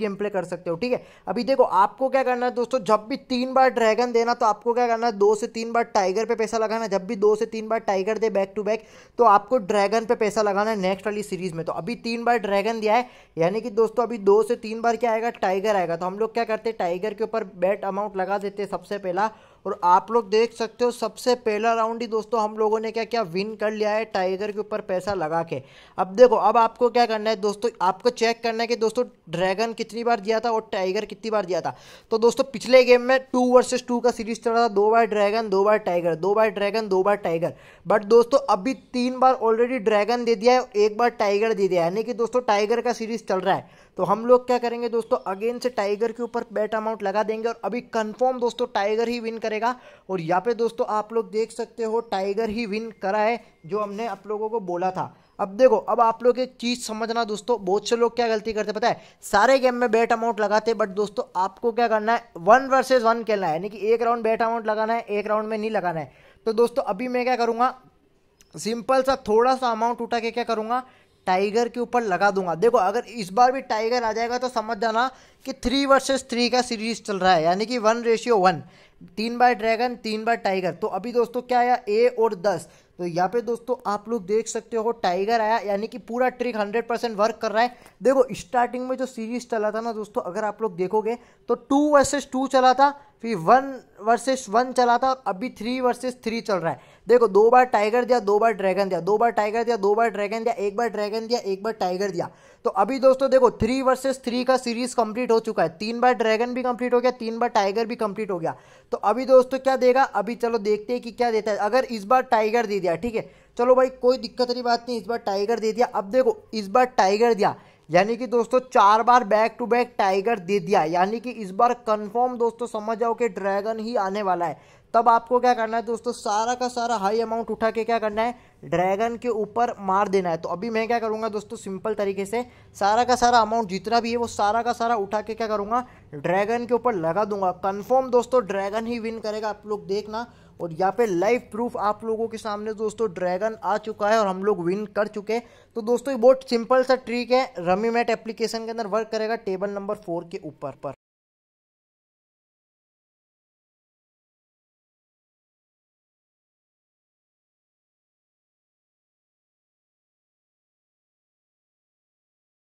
game play कर सकते हो ठीक है अभी देखो आपको क्या करना है दोस्तों जब भी तीन बार ड्रैगन देना तो आपको क्या करना है दो से तीन बार टाइगर पे पैसा लगाना जब भी दो से तीन बार टाइगर दे बैक टू बैक तो आपको ड्रैगन पे पैसा लगाना है नेक्स्ट वाली सीरीज में तो अभी तीन बार ड्रैगन दिया है यानी कि दोस्तों अभी दो से तीन बार क्या आएगा टाइगर आएगा तो हम लोग क्या करते हैं टाइगर के ऊपर बैट अमाउंट लगा देते हैं सबसे पहला और आप लोग देख सकते हो सबसे पहला राउंड ही दोस्तों हम लोगों ने क्या क्या विन कर लिया है टाइगर के ऊपर पैसा लगा के अब देखो अब आपको क्या करना है दोस्तों आपको चेक करना है कि दोस्तों ड्रैगन कितनी बार दिया था और टाइगर कितनी बार दिया था तो दोस्तों पिछले गेम में टू वर्सेज टू का सीरीज चल रहा था दो बार ड्रैगन दो बार टाइगर दो बार ड्रैगन दो बार टाइगर बट दोस्तों अभी तीन बार ऑलरेडी ड्रैगन दे दिया है एक बार टाइगर दे दिया यानी कि दोस्तों टाइगर का सीरीज चल रहा है तो हम लोग क्या करेंगे दोस्तों अगेन से टाइगर के ऊपर बेट अमाउंट लगा देंगे और अभी कन्फर्म दोस्तों टाइगर ही विन कर करेगा और यहाँ पे दोस्तों आप लोग देख सकते हो टाइगर ही विन करा है जो हमने आप लोगों को बोला था अब देखो अब आप लोग एक चीज़ समझना दोस्तों बहुत से लोग क्या गलती करते पता है सारे गेम में बैट अमाउंट लगाते बट दोस्तों आपको क्या करना है वन वर्सेज वन खेलना है यानी कि एक राउंड बैट अमाउंट लगाना है एक राउंड में नहीं लगाना है तो दोस्तों अभी मैं क्या करूँगा सिंपल सा थोड़ा सा अमाउंट उठा के क्या करूँगा टाइगर के ऊपर लगा दूंगा देखो अगर इस बार भी टाइगर आ जाएगा तो समझ जाना कि थ्री वर्सेस थ्री का सीरीज चल रहा है यानी कि वन रेशियो वन तीन बार ड्रैगन तीन बार टाइगर तो अभी दोस्तों क्या आया ए और दस तो यहाँ पे दोस्तों आप लोग देख सकते हो टाइगर आया यानी कि पूरा ट्रिक हंड्रेड परसेंट वर्क कर रहा है देखो स्टार्टिंग में जो सीरीज चला था ना दोस्तों अगर आप लोग देखोगे तो टू वर्सेस टू चला था फिर वन वर्सेस वन चला था और अभी थ्री वर्सेस थ्री चल रहा है देखो दो बार टाइगर दिया दो बार ड्रैगन दिया दो बार टाइगर दिया दो बार ड्रैगन दिया एक बार ड्रैगन दिया एक बार टाइगर दिया तो अभी दोस्तों देखो थ्री वर्सेस थ्री का सीरीज कंप्लीट हो चुका है तीन बार ड्रैगन भी कंप्लीट हो गया तीन बार टाइगर भी कंप्लीट हो गया तो अभी दोस्तों क्या देगा अभी चलो देखते हैं कि क्या देता है अगर इस बार टाइगर दे दिया दिया ठीक है चलो भाई कोई दिक्कत वाली बात नहीं इस बार टाइगर दे दिया अब देखो इस बार टाइगर दिया यानी कि दोस्तों चार बार बैक टू बैक टाइगर दे दिया यानी कि इस बार कंफर्म दोस्तों समझ जाओ कि ड्रैगन ही आने वाला है तब आपको क्या करना है दोस्तों सारा का सारा हाई अमाउंट उठा के क्या करना है ड्रैगन के ऊपर मार देना है तो अभी मैं क्या करूंगा दोस्तों सिंपल तरीके से सारा का सारा अमाउंट जितना भी है वो सारा का सारा उठा के क्या करूंगा ड्रैगन के ऊपर लगा दूंगा कन्फर्म दोस्तों ड्रैगन ही विन करेगा आप लोग देखना और यहाँ पे लाइव प्रूफ आप लोगों के सामने दोस्तों ड्रैगन आ चुका है और हम लोग विन कर चुके हैं तो दोस्तों ये बहुत सिंपल सा ट्रिक है रमी मैट एप्लीकेशन के अंदर वर्क करेगा टेबल नंबर फोर के ऊपर पर